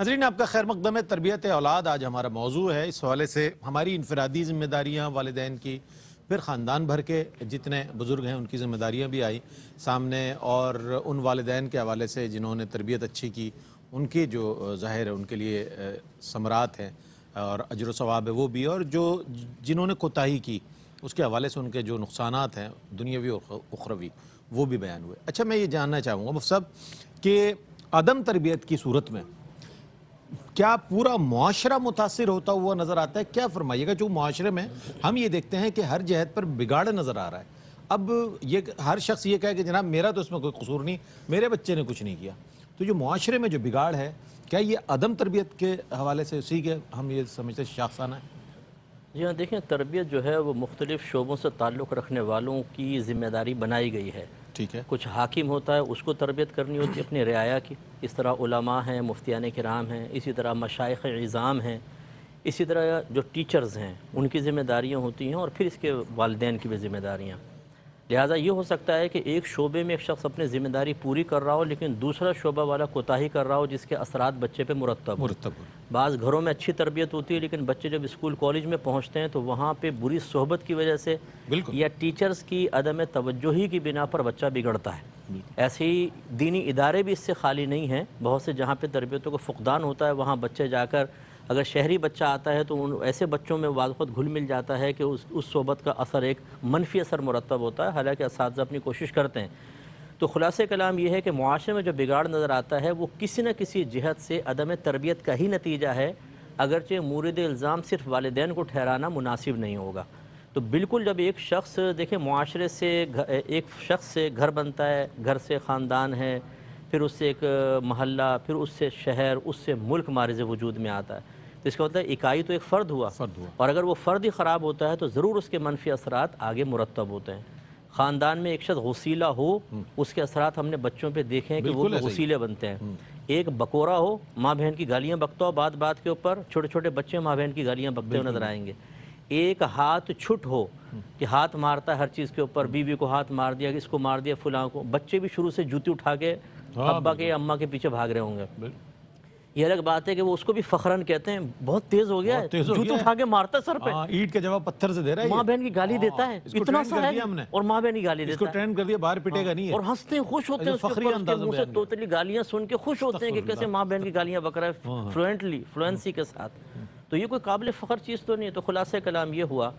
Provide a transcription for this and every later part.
नजरीन आपका खैर मकदम तरबियत औलाद आज हमारा मौजू है इस हवाले से हमारी इनफरादी जिम्मेदारियाँ वालदेन की फिर ख़ानदान भर के जितने बुज़ुर्ग हैं उनकी जिम्मेदारियाँ भी आई सामने और उन वालदेन के हवाले से जिन्होंने तरबियत अच्छी की उनके जो ज़ाहिर है उनके लिए समरात हैं और अजर सवाब है वो भी और जो जिन्होंने कोताही की उसके हवाले से उनके जो नुकसान हैं दुनियावी और उखरवी वो भी बयान हुए अच्छा मैं ये जानना चाहूँगा मुफ साहब कि अदम तरबियत की सूरत में क्या पूरा मुआरा मुतासर होता हुआ नज़र आता है क्या फरमाइएगा जो माशरे में हम ये देखते हैं कि हर जहत पर बिगाड़ नज़र आ रहा है अब ये हर शख्स ये कहे कि जनाब मेरा तो इसमें कोई कसूर नहीं मेरे बच्चे ने कुछ नहीं किया तो जो मुआरे में जो बिगाड़ है क्या ये अदम तरबियत के हवाले से उसी के हम ये समझते शाखसाना है जी हाँ देखें तरबियत जो है वो मुख्तलिफ़ शोबों से ताल्लुक़ रखने वालों की ज़िम्मेदारी बनाई गई है ठीक है कुछ हाकिम होता है उसको तरबियत करनी होती है अपने रियाया की इस तरह उलमा हैं मुफ्तियान कराम हैं इसी तरह मशाइ निज़ाम हैं इसी तरह जो टीचर्स हैं उनकी ज़िम्मेदारियाँ होती हैं और फिर इसके वालदेन की भी ज़िम्मेदारियाँ लिहाजा ये हो सकता है कि एक शोबे में एक शख्स अपनी ज़िम्मेदारी पूरी कर रहा हो लेकिन दूसरा शोबा वाला कोताही कर रहा हो जिसके असरा बच्चे पर मुरतब मुरतब बाज़ घरों में अच्छी तरबियत होती है लेकिन बच्चे जब स्कूल कॉलेज में पहुँचते हैं तो वहाँ पर बुरी सोहबत की वजह से या टीचर्स की अदम ही की बिना पर बच्चा बिगड़ता है ऐसे ही दीनी इदारे भी इससे खाली नहीं हैं बहुत से जहाँ पे तरबियतों का फुकदान होता है वहाँ बच्चे जाकर अगर शहरी बच्चा आता है तो उन ऐसे बच्चों में खुद घुल मिल जाता है कि उस उस सोबत का असर एक मनफी असर मुरतब होता है हालाँकि इस अपनी कोशिश करते हैं तो खुलास कलाम यह है कि मुआरे में जो बिगाड़ नज़र आता है वो किसी न किसी जहत से अदम तरबियत का ही नतीजा है अगरचे मूरद इल्ज़ाम सिर्फ वालदेन को ठहराना मुनासिब नहीं होगा तो बिल्कुल जब एक शख्स देखें माशरे से एक शख्स से घर बनता है घर से ख़ानदान है फिर उससे एक महल्ला फिर उससे शहर उससे मुल्क मारज वजूद में आता है तो इसका मतलब इकाई तो एक फ़र्द हुआ फ़र्द हुआ और अगर वो फ़र्द ही ख़राब होता है तो ज़रूर उसके मनफी असरात आगे मुरतब होते हैं ख़ानदान में एक शख्स गुसीला हो हम्म। उसके असरात हमने बच्चों पर देखे हैं कि वो गसीले तो बनते हैं हम्म। एक बकोरा हो माँ बहन की गालियाँ बकता हो बात बात के ऊपर छोटे छोटे बच्चे माँ बहन की गालियाँ बकते हुए नजर आएंगे एक हाथ छुट हो हम्म। कि हाथ मारता है हर चीज़ के ऊपर बीवी को हाथ मार दिया इसको मार दिया फुला को बच्चे भी शुरू से जूती उठा के हाँ, अब्बा के अम्मा के पीछे भाग रहे होंगे ये अलग बात है कि वो उसको भी फखरन कहते हैं बहुत तेज हो गया है जूत उठा के मारता सर पे हाँ, ईट के जवाब पत्थर से दे रहा है माँ बहन की गाली हाँ, देता है इतना सा है और माँ बहन की गाली देता है ट्रेंड कर दिया बाहर हाँ, पिटेगा नहीं और हंसते खुश होते हैं टोटली से गालियाँ सुन के खुश होते हैं कि कैसे माँ बहन की गालियाँ बकरा है फ्लुएंटली फ्लुएंसी के साथ तो ये कोई काबिल फखर चीज़ तो नहीं है तो खुलासा कलाम ये हुआ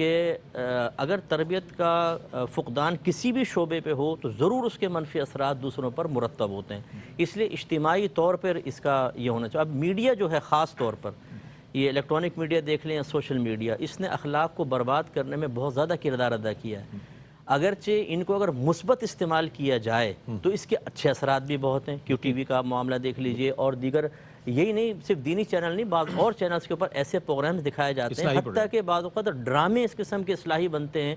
कि अगर तरबियत का फ़ुकदान किसी भी शोबे पर हो तो ज़रूर उसके मनफी असरा दूसरों पर मुरतब होते हैं इसलिए इज्तमाही तौर पर इसका ये होना चाहिए अब मीडिया जो है ख़ास तौर पर ये इलेक्ट्रॉनिक मीडिया देख लें या सोशल मीडिया इसने अखलाक को बर्बाद करने में बहुत ज़्यादा किरदार अदा किया है अगरचे इनको अगर मुस्बत इस्तेमाल किया जाए तो इसके अच्छे असरा भी बहुत हैं क्यू हम्म। टी वी का मामला देख लीजिए और दीगर यही नहीं सिर्फ दीनी चैनल नहीं बाद और चैनल्स के ऊपर ऐसे प्रोग्राम दिखाए जाते हैं हत्या के बाद ड्रामे इस किस्म के असलाही बनते हैं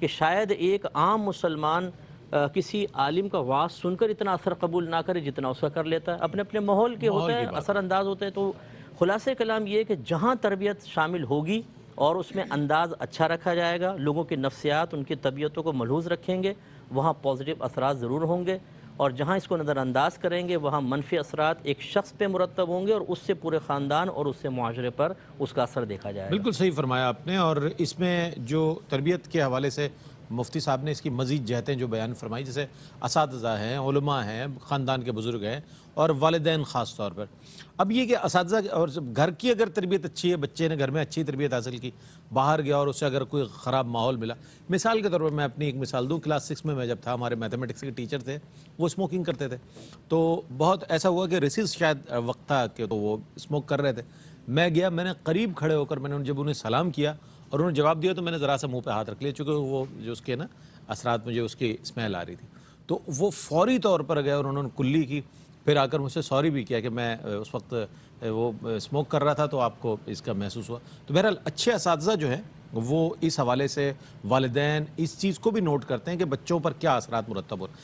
कि शायद एक आम मुसलमान आ, किसी आलिम का वास सुनकर इतना असर कबूल ना करे जितना उसका कर लेता है अपने अपने माहौल के होते हैं असरअंदाज होते हैं तो खुलासे कलाम ये है कि जहाँ तरबियत शामिल होगी और उसमें अंदाज अच्छा रखा जाएगा लोगों की नफ्सियात उनकी तबीयतों को मलहूज़ रखेंगे वहाँ पॉजिटिव असरा ज़रूर होंगे और जहाँ इसको नज़रअंदाज करेंगे वहाँ मनफी असरात एक शख्स पे मुरतब होंगे और उससे पूरे ख़ानदान और उससे माशरे पर उसका असर देखा जाए बिल्कुल सही फरमाया आपने और इसमें जो तरबियत के हवाले से मुफ्ती साहब ने इसकी मजीद जहतें जो बयान फरमाई जैसे इस हैं हैं ख़ानदान के बुज़ुर्ग हैं और वालदे ख़ास तौर पर अब ये कि इस और घर की अगर तरबियत अच्छी है बच्चे ने घर में अच्छी तरबियत हासिल की बाहर गया और उसे अगर कोई ख़राब माहौल मिला मिसाल के तौर पर मैं अपनी एक मिसाल दूँ क्लास सिक्स में मैं जब था हमारे मैथमेटिक्स के टीचर थे वो स्मोकिंग करते थे तो बहुत ऐसा हुआ कि रिसिस शायद वक्त था कि तो वो स्मोक कर रहे थे मैं गया मैंने करीब खड़े होकर मैंने जब उन्हें सलाम किया और उन्होंने जवाब दिया तो मैंने ज़रा सा मुंह पे हाथ रख लिया चूँकि वो जो उसके ना असरात मुझे उसकी स्मेल आ रही थी तो वो फौरी तौर पर गए और उन्होंने कुल्ली की फिर आकर मुझसे सॉरी भी किया कि मैं उस वक्त वो स्मोक कर रहा था तो आपको इसका महसूस हुआ तो बहरहाल अच्छे इस जो हैं वो इस हवाले से वालदे इस चीज़ को भी नोट करते हैं कि बच्चों पर क्या असरात मुरतब हो